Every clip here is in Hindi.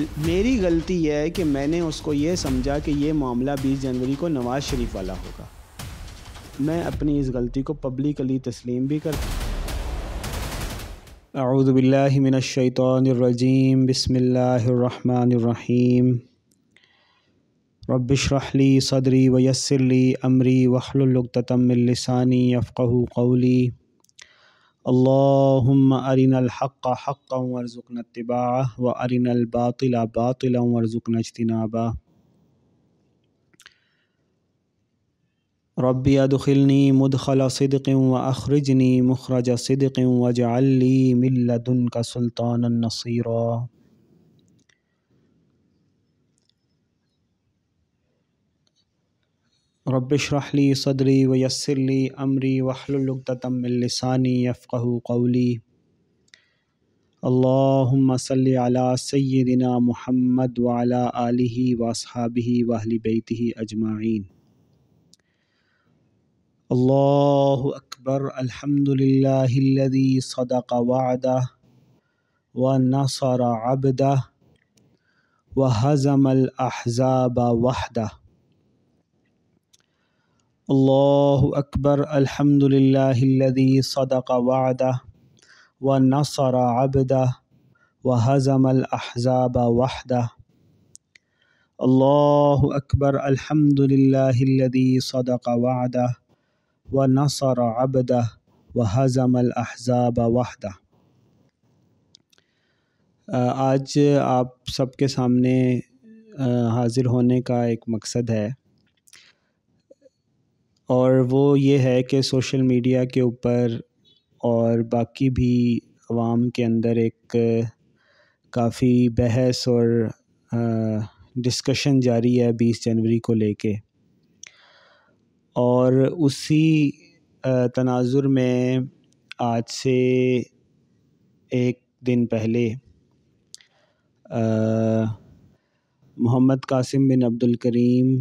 मेरी गलती यह है कि मैंने उसको ये समझा कि ये मामला 20 जनवरी को नवाज़ शरीफ वाला होगा मैं अपनी इस गलती को पब्लिकली तस्लीम भी कर अरुदबिल्लिमिनशैतरजीम बसमीम रबशरहली सदरी वयसरली अमरी वहलतमिलसानी अफ़ू कौली अल्लाम अरिनल हक़ हक़ वरज़ुकन तबा व अरिनल बातिल बातिल वरज़ुकन अजतनाबा रबी अदखिलनी मुदखला सदक़ व अखरजनी मुखरज सदक़ व जल्ली मिल्लदन का सुल्तान नसीरा रबली सदरी यसरली अमरी वहलतमिलसानी यफ़्क़ कौली अल्लाम सल सैदिना महमद वाला आलि वासहाबी वाहली बैती अजमाइन अल्लाह अकबर सदा का वादा व नसरा अबदा व हज़म अहज़ाब वाहदा अल्लाह अकबर अल्हम्दुलिल्लाहिल्लज़ी सदक वादा व नसर अबदा व हज़मल अहज़ाब वहदा अल्लाह अकबर अल्हम्दुलिल्लाहिल्लज़ी सदक वादा व नसर अबदा व हज़मल अहज़ाब वहदा आज आप सबके सामने uh, हाज़िर होने का एक मकसद है और वो ये है कि सोशल मीडिया के ऊपर और बाकी भी आवाम के अंदर एक काफ़ी बहस और डिस्कशन जारी है बीस जनवरी को लेके और उसी तनाजुर में आज से एक दिन पहले मोहम्मद कासिम बिन अब्दुल करीम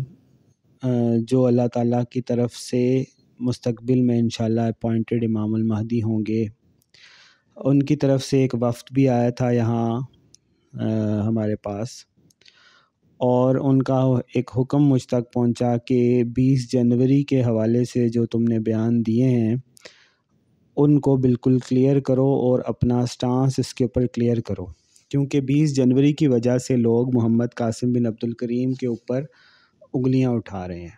जो अल्लाह ताला की तरफ से मुस्तकबिल में इंशाल्लाह अपॉइंटेड इमाम महदी होंगे उनकी तरफ से एक वफ्त भी आया था यहाँ हमारे पास और उनका एक हुक्म मुझ तक पहुँचा कि 20 जनवरी के हवाले से जो तुमने बयान दिए हैं उनको बिल्कुल क्लियर करो और अपना स्टांस इसके ऊपर क्लियर करो क्योंकि 20 जनवरी की वजह से लोग मोहम्मद कासिम बिन अब्दुल करीम के ऊपर उंगलियां उठा रहे हैं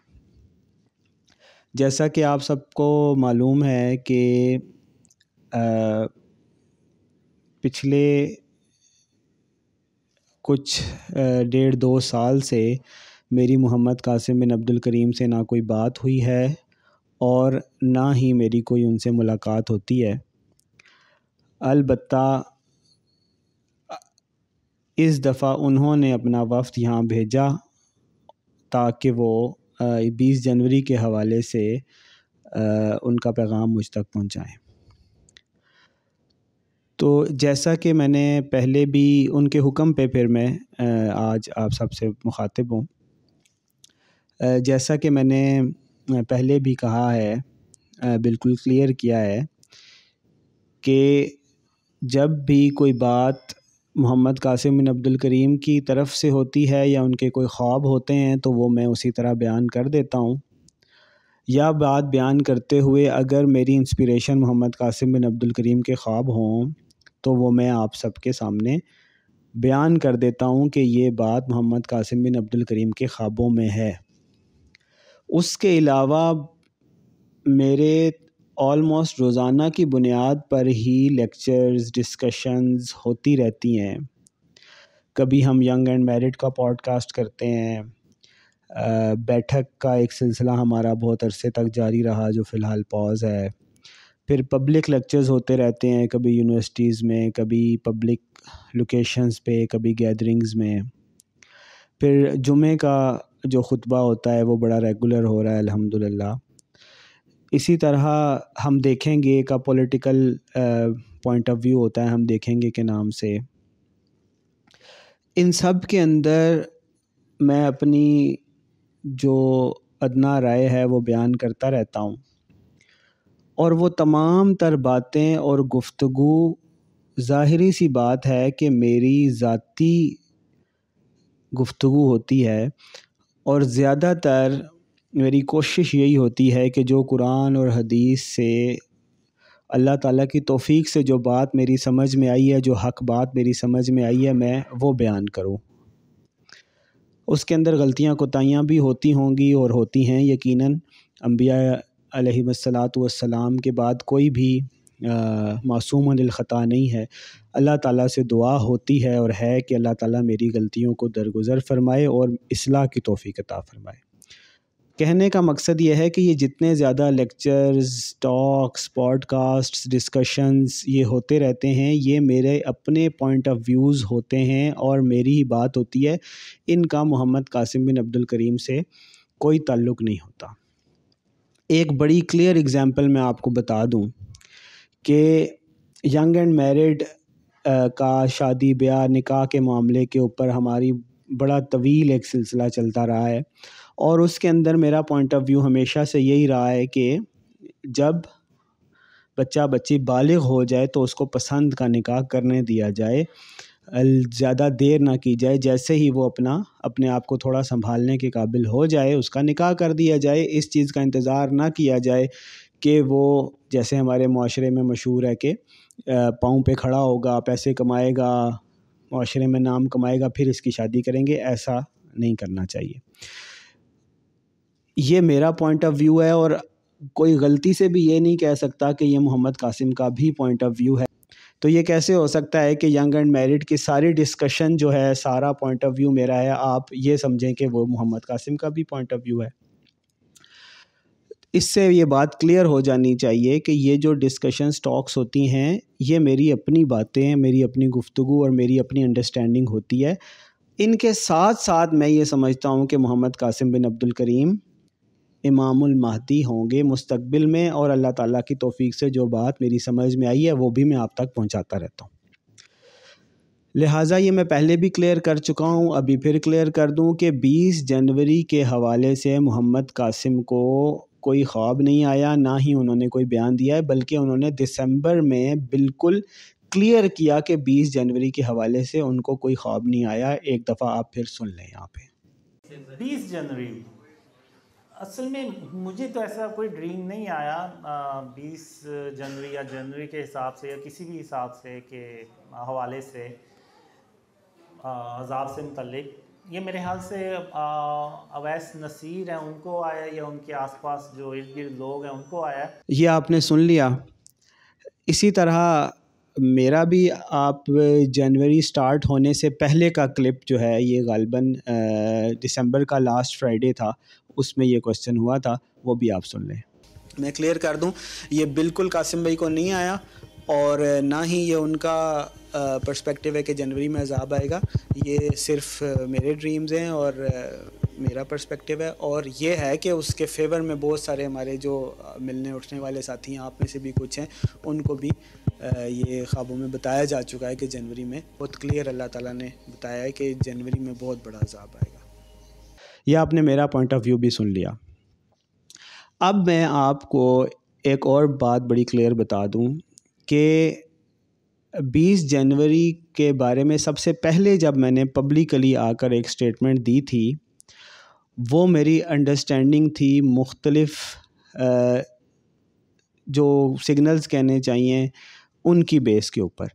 जैसा कि आप सबको मालूम है कि पिछले कुछ डेढ़ दो साल से मेरी मोहम्मद कासिम बिन अब्दुल करीम से ना कोई बात हुई है और ना ही मेरी कोई उनसे मुलाकात होती है अलबत् इस दफ़ा उन्होंने अपना वफ़्त यहाँ भेजा ताकि वो बीस जनवरी के हवाले से उनका पैगाम मुझ तक पहुँचाएँ तो जैसा कि मैंने पहले भी उनके हुक्म पे फिर मैं आज आप सबसे मुखातिब हूँ जैसा कि मैंने पहले भी कहा है बिल्कुल क्लियर किया है कि जब भी कोई बात मोहम्मद कासिम बिन अब्दुल करीम की तरफ से होती है या उनके कोई ख्वाब होते हैं तो वो मैं उसी तरह बयान कर देता हूँ या बात बयान करते हुए अगर मेरी इंस्पिरेशन मोहम्मद कासिम बिन अब्दुल करीम के ख्वाब हों तो वो मैं आप सबके सामने बयान कर देता हूँ कि ये बात मोहम्मद कासिम बिन अब्दुल करीम के ख्वाबों में है उसके अलावा मेरे ऑलमोस्ट रोज़ाना की बुनियाद पर ही लेक्चर्स डिस्कशंस होती रहती हैं कभी हम यंग एंड मैरिड का पॉडकास्ट करते हैं बैठक का एक सिलसिला हमारा बहुत अरसे तक जारी रहा जो फ़िलहाल पॉज है फिर पब्लिक लेक्चर्स होते रहते हैं कभी यूनिवर्सिटीज़ में कभी पब्लिक लोकेशंस पे कभी गैदरिंग्स में फिर जुमे का जो खुतबा होता है वो बड़ा रेगुलर हो रहा है अल्हम्दुलिल्लाह इसी तरह हम देखेंगे का पॉलिटिकल पॉइंट ऑफ व्यू होता है हम देखेंगे के नाम से इन सब के अंदर मैं अपनी जो अदना राय है वो बयान करता रहता हूँ और वो तमाम तर बातें और गुफ्तु ज़ाहरी सी बात है कि मेरी ज़ाती गुफ्तु होती है और ज़्यादातर मेरी कोशिश यही होती है कि जो कुरान और हदीस से अल्लाह ताला की तौफीक से जो बात मेरी समझ में आई है जो हक बात मेरी समझ में आई है मैं वो बयान करूं उसके अंदर गलतियां कोताहियाँ भी होती होंगी और होती हैं यकीनन अम्बिया वसलाम के बाद कोई भी मासूम ख़ता नहीं है अल्लाह ताला से दुआ होती है और है कि अल्लाह ताला मेरी गलतियों को दरगुजर फरमाए और असलाह की तोफ़ी अता फ़रमाए कहने का मकसद ये है कि ये जितने ज़्यादा लेक्चर्स टॉक्स पॉडकास्ट डिस्कशंस ये होते रहते हैं ये मेरे अपने पॉइंट ऑफ व्यूज़ होते हैं और मेरी ही बात होती है इनका मोहम्मद कासिम बिन अब्दुल करीम से कोई ताल्लुक़ नहीं होता एक बड़ी क्लियर एग्ज़ाम्पल मैं आपको बता दूं कि यंग एंड मैरिड का शादी ब्याह निकाह के मामले के ऊपर हमारी बड़ा तवील एक सिलसिला चलता रहा है और उसके अंदर मेरा पॉइंट ऑफ व्यू हमेशा से यही रहा है कि जब बच्चा बच्ची बालिग हो जाए तो उसको पसंद का निकाह करने दिया जाए ज़्यादा देर ना की जाए जैसे ही वो अपना अपने आप को थोड़ा संभालने के काबिल हो जाए उसका निकाह कर दिया जाए इस चीज़ का इंतज़ार ना किया जाए कि वो जैसे हमारे माशरे में मशहूर है कि पाँव पे खड़ा होगा पैसे कमाएगा माशरे में नाम कमाएगा फिर इसकी शादी करेंगे ऐसा नहीं करना चाहिए ये मेरा पॉइंट ऑफ व्यू है और कोई गलती से भी ये नहीं कह सकता कि ये मोहम्मद कासिम का भी पॉइंट ऑफ व्यू है तो ये कैसे हो सकता है कि यंग एंड मैरिड की सारी डिस्कशन जो है सारा पॉइंट ऑफ व्यू मेरा है आप ये समझें कि वो मोहम्मद कासिम का भी पॉइंट ऑफ व्यू है इससे ये बात क्लियर हो जानी चाहिए कि ये जो डिस्कशन टॉक्स होती हैं ये मेरी अपनी बातें हैं मेरी अपनी गुफ्तु और मेरी अपनी अंडरस्टैंडिंग होती है इनके साथ साथ मैं ये समझता हूँ कि मोहम्मद कासिम बिन अब्दुल करीम इमामुल होंगे मुस्तबिल में और अल्लाह ताला की तौफीक से जो बात मेरी समझ में आई है वो भी मैं आप तक पहुंचाता रहता हूँ लिहाजा ये मैं पहले भी क्लियर कर चुका हूँ अभी फिर क्लियर कर दूँ कि 20 जनवरी के हवाले से मोहम्मद कासिम को कोई ख्वाब नहीं आया ना ही उन्होंने कोई बयान दिया है बल्कि उन्होंने दिसंबर में बिल्कुल क्लियर किया कि 20 जनवरी के हवाले से उनको कोई ख्वाब नहीं आया एक दफ़ा आप फिर सुन लें यहाँ पे 20 जनवरी असल में मुझे तो ऐसा कोई ड्रीम नहीं आया बीस जनवरी या जनवरी के हिसाब से या किसी भी हिसाब से के हवाले से अजाब से मतलब ये मेरे ख्याल से अवैस नसीर है उनको आया या उनके आसपास जो इर्द गिर्द लोग हैं उनको आया ये आपने सुन लिया इसी तरह मेरा भी आप जनवरी स्टार्ट होने से पहले का क्लिप जो है ये गालबन दिसंबर का लास्ट फ्राइडे था उसमें ये क्वेश्चन हुआ था वो भी आप सुन लें मैं क्लियर कर दूं ये बिल्कुल कासिम भाई को नहीं आया और ना ही ये उनका पर्सपेक्टिव है कि जनवरी में अजाब आएगा ये सिर्फ मेरे ड्रीम्स हैं और मेरा पर्सपेक्टिव है और ये है कि उसके फेवर में बहुत सारे हमारे जो मिलने उठने वाले साथी हैं आप में से भी कुछ हैं उनको भी ये ख्वाबों में बताया जा चुका है कि जनवरी में बहुत क्लियर अल्लाह ताला ने बताया है कि जनवरी में बहुत बड़ा अजाब आएगा या आपने मेरा पॉइंट ऑफ व्यू भी सुन लिया अब मैं आपको एक और बात बड़ी क्लियर बता दूं कि 20 जनवरी के बारे में सबसे पहले जब मैंने पब्लिकली आकर एक स्टेटमेंट दी थी वो मेरी अंडरस्टैंडिंग थी मुख्तलफ़ जो सिग्नल्स कहने चाहिए उनकी बेस के ऊपर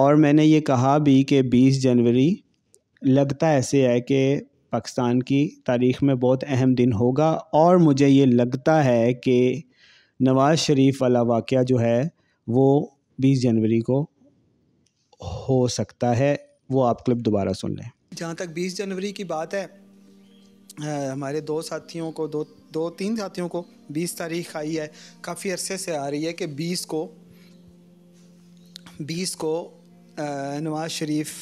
और मैंने ये कहा भी कि 20 जनवरी लगता ऐसे है कि पाकिस्तान की तारीख में बहुत अहम दिन होगा और मुझे ये लगता है कि नवाज़ शरीफ वाला वाक़ जो है वो बीस जनवरी को हो सकता है वो आप क्लिप दोबारा सुन लें जहाँ तक बीस जनवरी की बात है हमारे दो साथियों को दो दो तीन साथियों को बीस तारीख आई है काफ़ी अरसे से आ रही है कि बीस को बीस को नवाज़ शरीफ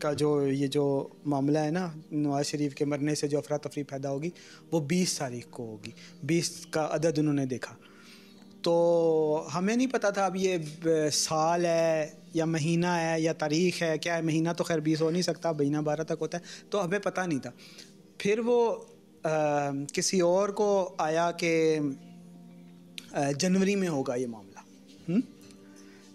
का जो ये जो मामला है ना नवाज शरीफ के मरने से जो अफरा तफरी पैदा होगी वो बीस तारीख को होगी बीस का अदद उन्होंने देखा तो हमें नहीं पता था अब ये साल है या महीना है या तारीख है क्या है महीना तो खैर बीस हो नहीं सकता महीना बारह तक होता है तो हमें पता नहीं था फिर वो आ, किसी और को आया कि जनवरी में होगा ये मामला हुँ?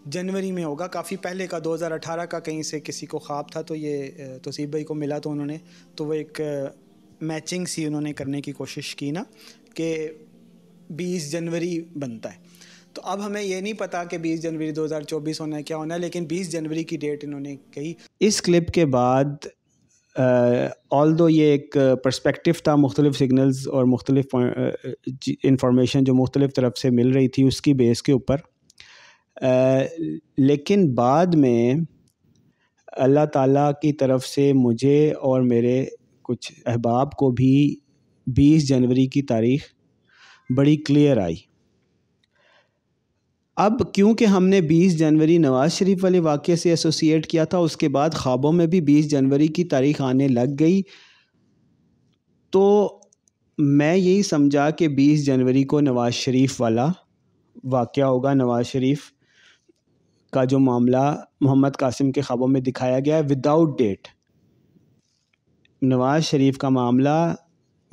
जनवरी में होगा काफ़ी पहले का 2018 का कहीं से किसी को ख्वाब था तो ये तोसीब भाई को मिला तो उन्होंने तो वो एक मैचिंग सी उन्होंने करने की कोशिश की ना कि 20 जनवरी बनता है तो अब हमें ये नहीं पता कि 20 जनवरी 2024 होना है क्या होना है लेकिन 20 जनवरी की डेट इन्होंने कही इस क्लिप के बाद ऑल दो ये एक परस्पेक्टिव था मुख्तलिफ सिग्नल्स और मुख्तलिफ इंफॉर्मेशन जो मुख्तलिफ तरफ से मिल रही थी उसकी बेस के ऊपर लेकिन बाद में अल्लाह ताला की तरफ से मुझे और मेरे कुछ अहबाब को भी 20 जनवरी की तारीख़ बड़ी क्लियर आई अब क्योंकि हमने 20 जनवरी नवाज़ शरीफ वाले वाक़े से एसोसिएट किया था उसके बाद ख्वाबों में भी 20 जनवरी की तारीख़ आने लग गई तो मैं यही समझा कि 20 जनवरी को नवाज़ शरीफ वाला वाक़ होगा नवाज़ शरीफ का जो मामला मोहम्मद कासिम के ख्वाबों में दिखाया गया है विदाउट डेट नवाज़ शरीफ का मामला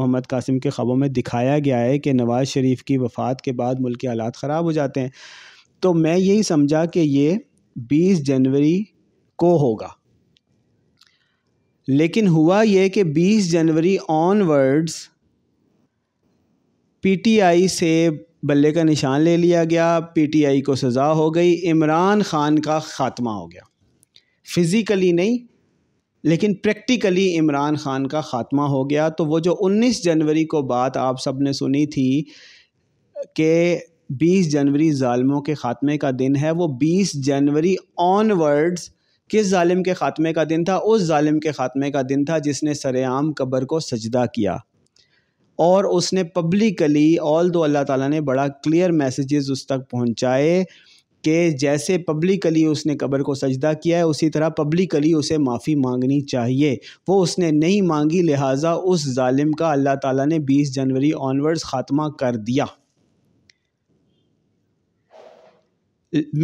मोहम्मद कासिम के ख्वाबों में दिखाया गया है कि नवाज़ शरीफ की वफ़ात के बाद मुल्क के हालात ख़राब हो जाते हैं तो मैं यही समझा कि ये 20 जनवरी को होगा लेकिन हुआ ये कि 20 जनवरी ऑनवर्ड्स पीटीआई से बल्ले का निशान ले लिया गया पीटीआई को सज़ा हो गई इमरान खान का ख़ात्मा हो गया फ़िज़िकली नहीं लेकिन प्रैक्टिकली इमरान खान का ख़ात्मा हो गया तो वो जो 19 जनवरी को बात आप सब ने सुनी थी कि 20 जनवरी ालमों के ख़ात्मे का दिन है वो 20 जनवरी ऑनवर्ड्स किस ालिम के ख़ात्मे का दिन था उस ालिम के ख़ात्मे का दिन था जिसने सरेआम कब्र को सजदा किया और उसने पब्लिकली ऑल दो अल्लाह ताला ने बड़ा क्लियर मैसेजेस उस तक पहुंचाए कि जैसे पब्लिकली उसने कब्र को सजदा किया है उसी तरह पब्लिकली उसे माफ़ी मांगनी चाहिए वो उसने नहीं मांगी लिहाजा उस जालिम का अल्लाह ताला ने 20 जनवरी ऑनवर्ड्स ख़ात्मा कर दिया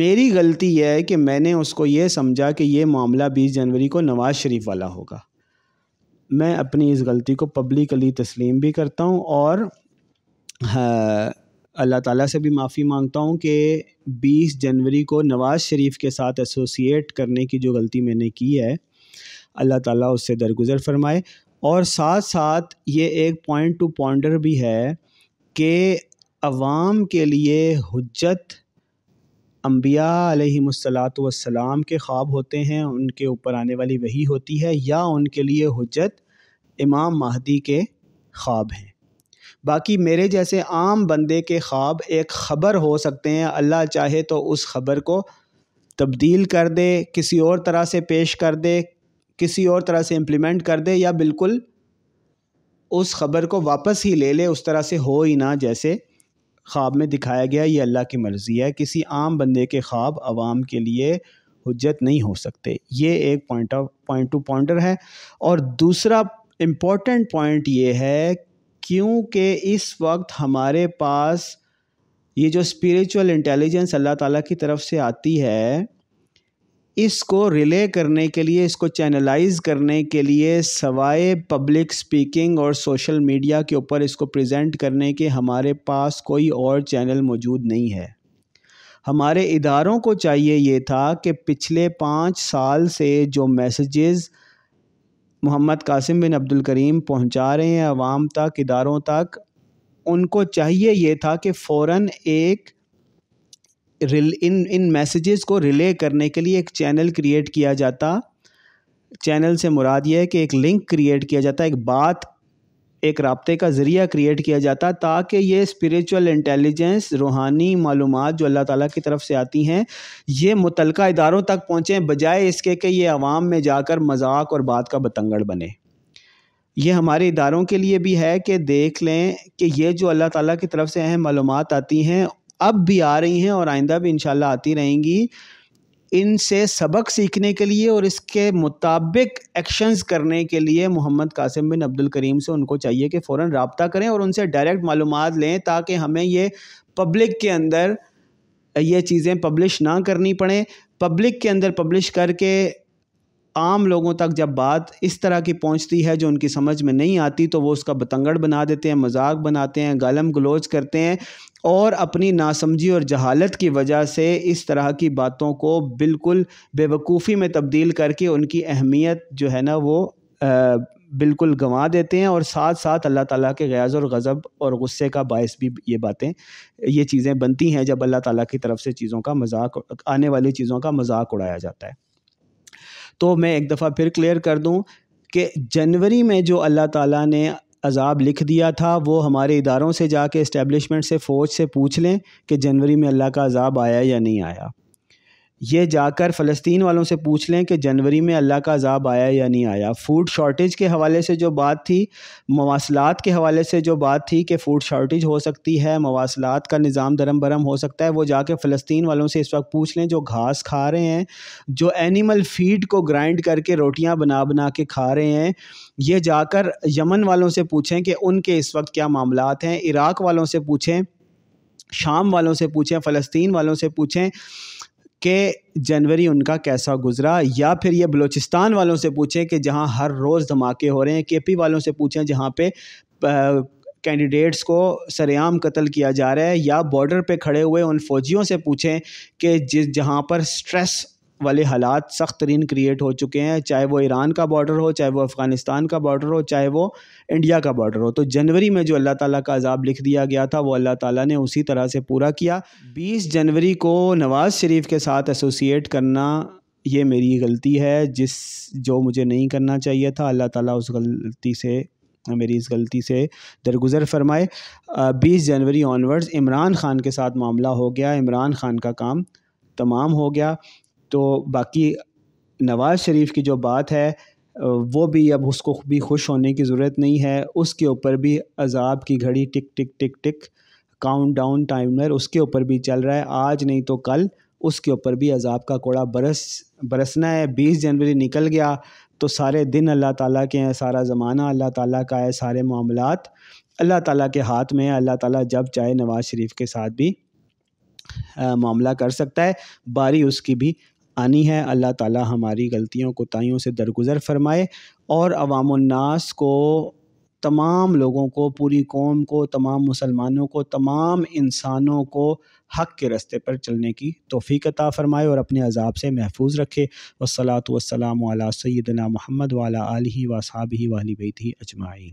मेरी गलती यह है कि मैंने उसको ये समझा कि ये मामला 20 जनवरी को नवाज़ शरीफ वाला होगा मैं अपनी इस गलती को पब्लिकली तस्लीम भी करता हूँ और हाँ, अल्लाह ताला से भी माफ़ी मांगता हूँ कि 20 जनवरी को नवाज़ शरीफ के साथ एसोसिएट करने की जो गलती मैंने की है अल्लाह ताला उससे दरगुजर फरमाए और साथ साथ ये एक पॉइंट टू पॉइंटर भी है कि आवाम के लिए हजत अम्बिया वसलाम के ख्वाब होते हैं उनके ऊपर आने वाली वही होती है या उनके लिए हजत इमाम महदी के ख्वाब हैं बाकी मेरे जैसे आम बंदे के ख्वाब एक ख़बर हो सकते हैं अल्लाह चाहे तो उस ख़बर को तब्दील कर दे किसी और तरह से पेश कर दे किसी और तरह से इम्प्लीमेंट कर दे या बिल्कुल उस ख़बर को वापस ही ले ले उस तरह से हो ही ना जैसे ख्वाब में दिखाया गया ये अल्लाह की मर्ज़ी है किसी आम बंदे के ख्वाब आवाम के लिए हजत नहीं हो सकते ये एक point of point to pointer है और दूसरा इम्पॉर्टेंट पॉइंट ये है क्योंकि इस वक्त हमारे पास ये जो स्पिरिचुअल इंटेलिजेंस अल्लाह ताला की तरफ से आती है इसको रिले करने के लिए इसको चैनलाइज करने के लिए सवाए पब्लिक स्पीकिंग और सोशल मीडिया के ऊपर इसको प्रेजेंट करने के हमारे पास कोई और चैनल मौजूद नहीं है हमारे इदारों को चाहिए ये था कि पिछले पाँच साल से जो मैसेजेस मोहम्मद कासिम बिन अब्दुल करीम पहुंचा रहे हैं आवाम तक इदारों तक उनको चाहिए ये था कि फ़ौर एक इन इन मैसेजेस को रिले करने के लिए एक चैनल क्रिएट किया जाता चैनल से मुराद ये है कि एक लिंक क्रिएट किया जाता एक बात एक रबते का ज़रिया क्रिएट किया जाता ताकि ये स्पिरिचुअल इंटेलिजेंस रूहानी मालूम जो अल्लाह ताला की तरफ से आती हैं ये मुतल इदारों तक पहुँचें बजाय इसके कि ये आवाम में जाकर मजाक और बात का बतंगड़ बने ये हमारे इदारों के लिए भी है कि देख लें कि ये जो अल्लाह ताला की तरफ से अहम मालूम आती हैं अब भी आ रही हैं और आइंदा भी इन आती रहेंगी इनसे सबक सीखने के लिए और इसके मुताबिक एक्शंस करने के लिए मोहम्मद कासिम बिन अब्दुल करीम से उनको चाहिए कि फ़ौर रबता करें और उनसे डायरेक्ट मालूम लें ताकि हमें ये पब्लिक के अंदर ये चीज़ें पब्लिश ना करनी पड़े पब्लिक के अंदर पब्लिश करके आम लोगों तक जब बात इस तरह की पहुंचती है जो उनकी समझ में नहीं आती तो वो उसका बतंगड़ बना देते हैं मजाक बनाते हैं गलम गलोच करते हैं और अपनी नासमझी और जहालत की वजह से इस तरह की बातों को बिल्कुल बेवकूफ़ी में तब्दील करके उनकी अहमियत जो है ना वो आ, बिल्कुल गंवा देते हैं और साथ साथ अल्लाह ताला के गयाज़ और गज़ब और गुस्से का बायस भी ये बातें ये चीज़ें बनती हैं जब अल्लाह ताला की तरफ से चीज़ों का मजाक आने वाली चीज़ों का मजाक उड़ाया जाता है तो मैं एक दफ़ा फिर क्लियर कर दूँ कि जनवरी में जो अल्लाह ताला ने अजाब लिख दिया था वो हमारे इदारों से जाके इस्टेब्लिशमेंट से फ़ौज से पूछ लें कि जनवरी में अल्लाह का अजाब आया या नहीं आया ये जाकर फ़लस्तीन वालों से पूछ लें कि जनवरी में अल्लाह का अजाब आया या नहीं आया फूड शॉर्टेज के हवाले से जो बात थी मवासलात के हवाले से जो बात थी कि फूड शॉर्टेज हो सकती है मवासलात का निज़ाम धरम भरम हो सकता है वो जाके फ़लस्तीन वालों से इस वक्त पूछ लें जो घास खा रहे हैं जो एनिमल फीड को ग्राइंड करके रोटियाँ बना बना के खा रहे हैं ये जाकर यमन वालों से पूछें कि उनके इस वक्त क्या मामला हैं इराक़ वालों से पूछें शाम वालों से पूछें फ़लस्तीन वालों से पूछें कि जनवरी उनका कैसा गुजरा या फिर ये बलूचिस्तान वालों से पूछें कि जहाँ हर रोज़ धमाके हो रहे हैं के पी वालों से पूछें जहाँ पे कैंडिडेट्स को सरेआम कत्ल किया जा रहा है या बॉर्डर पे खड़े हुए उन फौजियों से पूछें कि जिस जहाँ पर स्ट्रेस वाले हालात सख्त तरीन क्रिएट हो चुके हैं चाहे वो ईरान का बॉर्डर हो चाहे वो अफ़गानिस्तान का बॉर्डर हो चाहे वो इंडिया का बॉर्डर हो तो जनवरी में जो अल्लाह ताला का अजाब लिख दिया गया था वो अल्लाह ताला ने उसी तरह से पूरा किया 20 जनवरी को नवाज़ शरीफ के साथ एसोसिएट करना ये मेरी गलती है जिस जो मुझे नहीं करना चाहिए था अल्लाह ताला उस गलती से मेरी इस गलती से दरगुजर फरमाए बीस जनवरी ऑनवर्ड्स इमरान खान के साथ मामला हो गया इमरान खान का काम तमाम हो गया तो बाकी नवाज़ शरीफ की जो बात है वो भी अब उसको भी खुश होने की ज़रूरत नहीं है उसके ऊपर भी अजाब की घड़ी tick tick tick tick count down timer उसके ऊपर भी चल रहा है आज नहीं तो कल उसके ऊपर भी अजाब का कोड़ा बरस बरसना है बीस जनवरी निकल गया तो सारे दिन अल्लाह ताला के हैं सारा ज़माना अल्लाह ताला का है सारे मामला अल्लाह ताला के हाथ में है अल्लाह ताला जब चाहे नवाज़ शरीफ के साथ भी मामला कर सकता है बारी उसकी भी आनी है अल्लाह ताला हमारी गलतियों कोताहियों से दरगुजर फरमाए और अवामनास को तमाम लोगों को पूरी कौम को तमाम मुसलमानों को तमाम इंसानों को हक के रस्ते पर चलने की तोफ़ी अता फ़रमाए और अपने अजाब से महफूज रखे वसलात वसलाम सैदना महमद वाला आलि वसाब वाली बैत अजमाई